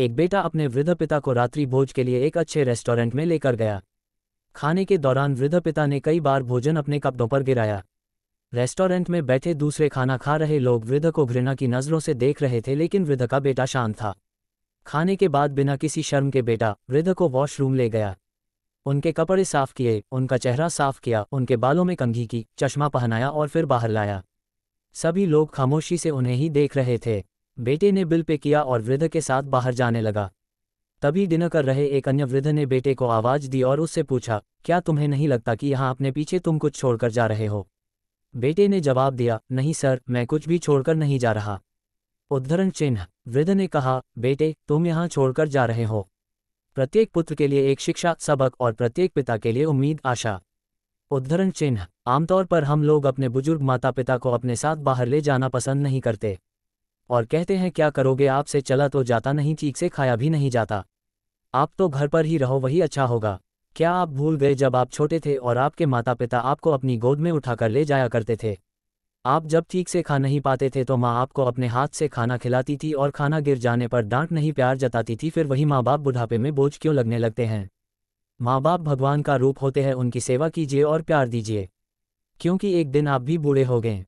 एक बेटा अपने वृद्ध पिता को रात्रि भोज के लिए एक अच्छे रेस्टोरेंट में लेकर गया खाने के दौरान वृद्ध पिता ने कई बार भोजन अपने कपड़ों पर गिराया रेस्टोरेंट में बैठे दूसरे खाना खा रहे लोग वृद्ध को घृणा की नज़रों से देख रहे थे लेकिन वृद्ध का बेटा शांत था खाने के बाद बिना किसी शर्म के बेटा वृद्ध को वॉशरूम ले गया उनके कपड़े साफ किए उनका चेहरा साफ किया उनके बालों में कंघी की चश्मा पहनाया और फिर बाहर लाया सभी लोग खामोशी से उन्हें ही देख रहे थे बेटे ने बिल पे किया और वृद्ध के साथ बाहर जाने लगा तभी डिनर कर रहे एक अन्य वृद्ध ने बेटे को आवाज दी और उससे पूछा क्या तुम्हें नहीं लगता कि यहाँ अपने पीछे तुम कुछ छोड़कर जा रहे हो बेटे ने जवाब दिया नहीं सर मैं कुछ भी छोड़कर नहीं जा रहा उद्धरण चिन्ह वृद्ध ने कहा बेटे तुम यहाँ छोड़कर जा रहे हो प्रत्येक पुत्र के लिए एक शिक्षा सबक और प्रत्येक पिता के लिए उम्मीद आशा उद्धरण चिन्ह आमतौर पर हम लोग अपने बुजुर्ग माता पिता को अपने साथ बाहर ले जाना पसंद नहीं करते और कहते हैं क्या करोगे आपसे चला तो जाता नहीं ठीक से खाया भी नहीं जाता आप तो घर पर ही रहो वही अच्छा होगा क्या आप भूल गए जब आप छोटे थे और आपके माता पिता आपको अपनी गोद में उठाकर ले जाया करते थे आप जब ठीक से खा नहीं पाते थे तो माँ आपको अपने हाथ से खाना खिलाती थी और खाना गिर जाने पर डांट नहीं प्यार जताती थी फिर वही माँ बाप बुढ़ापे में बोझ क्यों लगने लगते हैं माँ बाप भगवान का रूप होते हैं उनकी सेवा कीजिए और प्यार दीजिए क्योंकि एक दिन आप भी बूढ़े हो गए